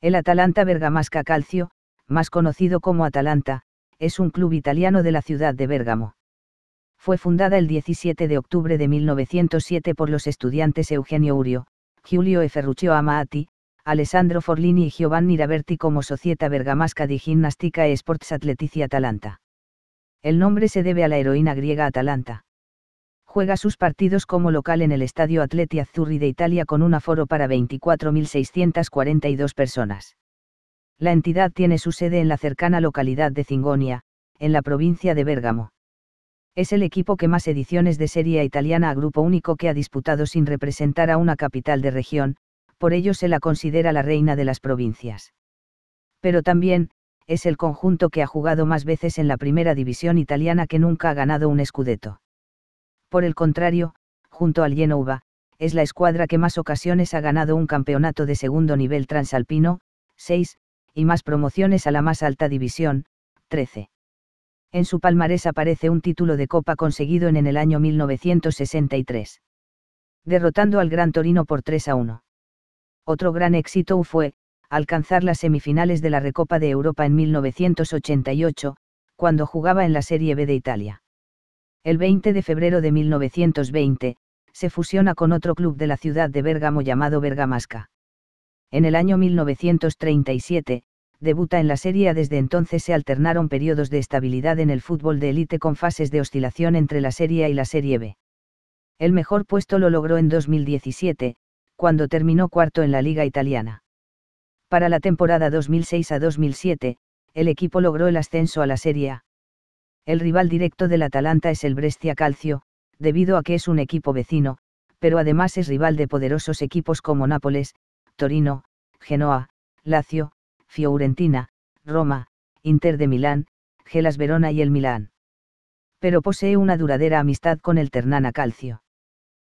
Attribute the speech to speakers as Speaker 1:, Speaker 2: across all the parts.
Speaker 1: El Atalanta Bergamasca Calcio, más conocido como Atalanta, es un club italiano de la ciudad de Bérgamo. Fue fundada el 17 de octubre de 1907 por los estudiantes Eugenio Urio, Giulio e Ferruccio Amati, Alessandro Forlini y Giovanni Raberti como Societa Bergamasca di Ginnastica e Sports Atletici Atalanta. El nombre se debe a la heroína griega Atalanta. Juega sus partidos como local en el Estadio Atleti Azzurri de Italia con un aforo para 24.642 personas. La entidad tiene su sede en la cercana localidad de Zingonia, en la provincia de Bérgamo. Es el equipo que más ediciones de Serie Italiana a grupo único que ha disputado sin representar a una capital de región, por ello se la considera la reina de las provincias. Pero también, es el conjunto que ha jugado más veces en la primera división italiana que nunca ha ganado un scudetto. Por el contrario, junto al Genova, es la escuadra que más ocasiones ha ganado un campeonato de segundo nivel transalpino, 6, y más promociones a la más alta división, 13. En su palmarés aparece un título de Copa conseguido en, el año 1963. Derrotando al Gran Torino por 3 a 1. Otro gran éxito fue, alcanzar las semifinales de la Recopa de Europa en 1988, cuando jugaba en la Serie B de Italia. El 20 de febrero de 1920, se fusiona con otro club de la ciudad de Bergamo llamado Bergamasca. En el año 1937, debuta en la Serie A. Desde entonces se alternaron periodos de estabilidad en el fútbol de élite con fases de oscilación entre la Serie A y la Serie B. El mejor puesto lo logró en 2017, cuando terminó cuarto en la Liga Italiana. Para la temporada 2006 a 2007, el equipo logró el ascenso a la Serie A. El rival directo del Atalanta es el Brescia Calcio, debido a que es un equipo vecino, pero además es rival de poderosos equipos como Nápoles, Torino, Genoa, Lazio, Fiorentina, Roma, Inter de Milán, Gelas Verona y el Milán. Pero posee una duradera amistad con el Ternana Calcio.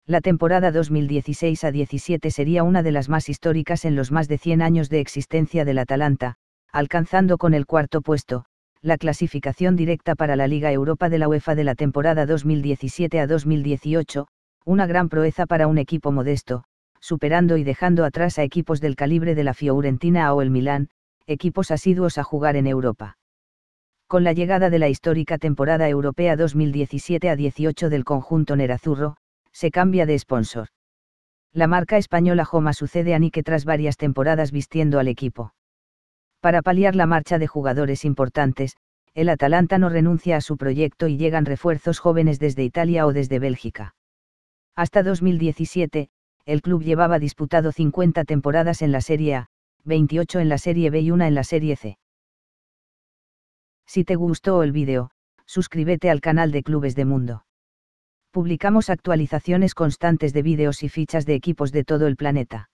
Speaker 1: La temporada 2016 a 17 sería una de las más históricas en los más de 100 años de existencia del Atalanta, alcanzando con el cuarto puesto, la clasificación directa para la Liga Europa de la UEFA de la temporada 2017 a 2018, una gran proeza para un equipo modesto, superando y dejando atrás a equipos del calibre de la Fiorentina o el Milán, equipos asiduos a jugar en Europa. Con la llegada de la histórica temporada europea 2017 a 18 del conjunto Nerazurro, se cambia de sponsor. La marca española Joma sucede a Nike tras varias temporadas vistiendo al equipo. Para paliar la marcha de jugadores importantes, el Atalanta no renuncia a su proyecto y llegan refuerzos jóvenes desde Italia o desde Bélgica. Hasta 2017, el club llevaba disputado 50 temporadas en la Serie A, 28 en la serie B y una en la serie C. Si te gustó el vídeo, suscríbete al canal de Clubes de Mundo. Publicamos actualizaciones constantes de vídeos y fichas de equipos de todo el planeta.